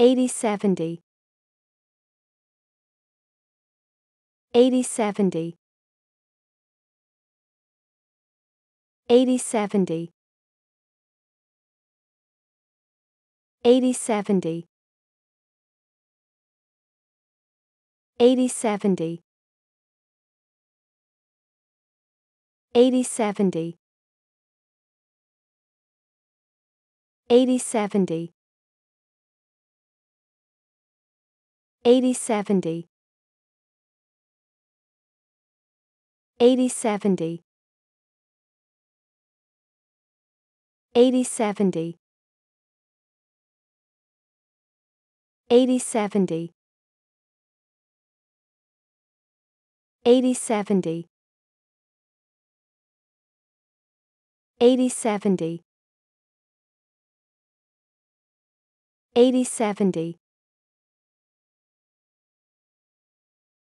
8070 8070 8070 8070 8070 8070 8070 8070 8070 8070 8070 8070 8070 8070